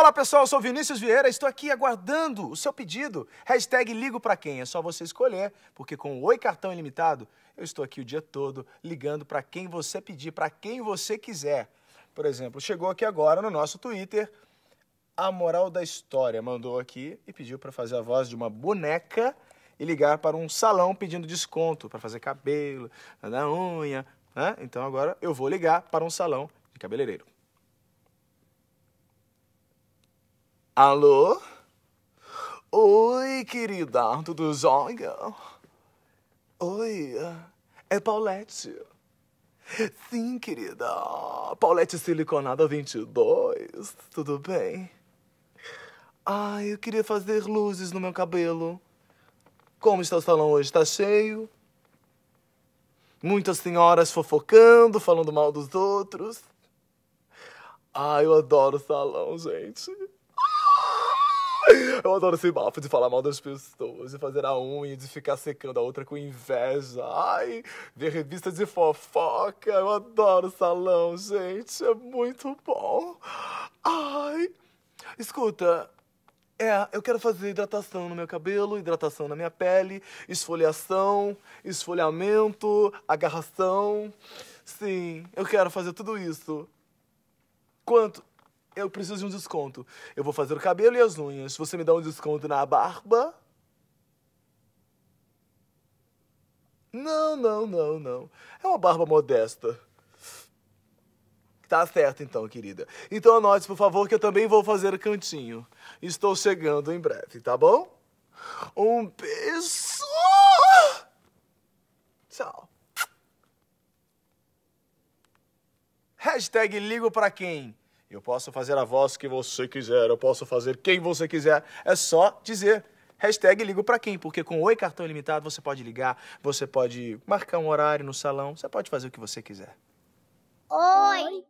Olá pessoal, eu sou Vinícius Vieira, estou aqui aguardando o seu pedido. Hashtag ligo para quem, é só você escolher, porque com o Oi Cartão Ilimitado eu estou aqui o dia todo ligando para quem você pedir, para quem você quiser. Por exemplo, chegou aqui agora no nosso Twitter, a Moral da História mandou aqui e pediu para fazer a voz de uma boneca e ligar para um salão pedindo desconto para fazer cabelo, na unha. Né? Então agora eu vou ligar para um salão de cabeleireiro. Alô? Oi, querida, tudo jóia? Oi, é Paulette. Sim, querida, Paulette Siliconada 22, tudo bem? Ai, eu queria fazer luzes no meu cabelo. Como está o salão hoje? Está cheio? Muitas senhoras fofocando, falando mal dos outros. Ai, eu adoro salão, gente. Eu adoro esse bafo de falar mal das pessoas, de fazer a unha, de ficar secando a outra com inveja. Ai, ver revista de fofoca. Eu adoro salão, gente. É muito bom. Ai. Escuta, é, eu quero fazer hidratação no meu cabelo, hidratação na minha pele, esfoliação, esfoliamento, agarração. Sim, eu quero fazer tudo isso. Quanto? eu preciso de um desconto. Eu vou fazer o cabelo e as unhas. Você me dá um desconto na barba? Não, não, não, não. É uma barba modesta. Tá certo então, querida. Então anote, por favor, que eu também vou fazer o cantinho. Estou chegando em breve, tá bom? Um beijo! Tchau. Hashtag ligo pra quem? Eu posso fazer a voz que você quiser, eu posso fazer quem você quiser. É só dizer. Hashtag ligo para quem, porque com Oi Cartão Ilimitado você pode ligar, você pode marcar um horário no salão, você pode fazer o que você quiser. Oi!